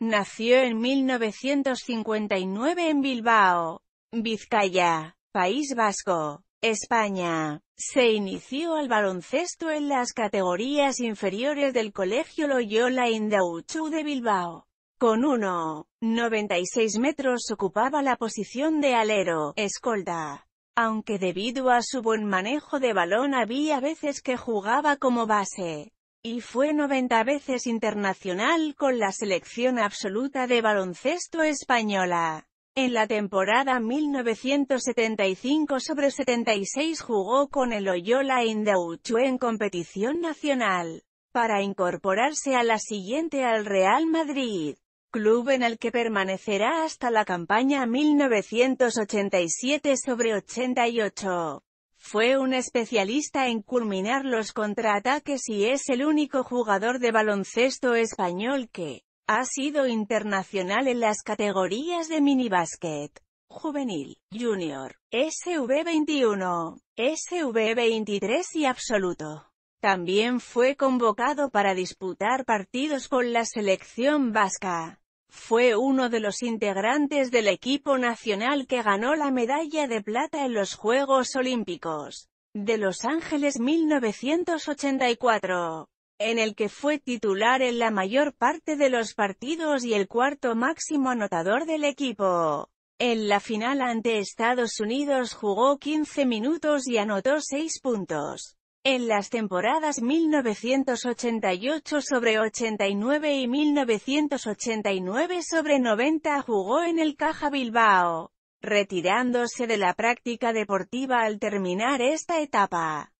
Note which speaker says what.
Speaker 1: Nació en 1959 en Bilbao, Vizcaya, País Vasco, España. Se inició al baloncesto en las categorías inferiores del Colegio Loyola Indauchu de Bilbao. Con 1,96 metros ocupaba la posición de alero, escolta. Aunque debido a su buen manejo de balón había veces que jugaba como base y fue 90 veces internacional con la selección absoluta de baloncesto española. En la temporada 1975 sobre 76 jugó con el Loyola Indauchu en competición nacional, para incorporarse a la siguiente al Real Madrid, club en el que permanecerá hasta la campaña 1987 sobre 88. Fue un especialista en culminar los contraataques y es el único jugador de baloncesto español que ha sido internacional en las categorías de minibásquet, juvenil, junior, SV21, SV23 y absoluto. También fue convocado para disputar partidos con la selección vasca. Fue uno de los integrantes del equipo nacional que ganó la medalla de plata en los Juegos Olímpicos de Los Ángeles 1984, en el que fue titular en la mayor parte de los partidos y el cuarto máximo anotador del equipo. En la final ante Estados Unidos jugó 15 minutos y anotó 6 puntos. En las temporadas 1988 sobre 89 y 1989 sobre 90 jugó en el Caja Bilbao, retirándose de la práctica deportiva al terminar esta etapa.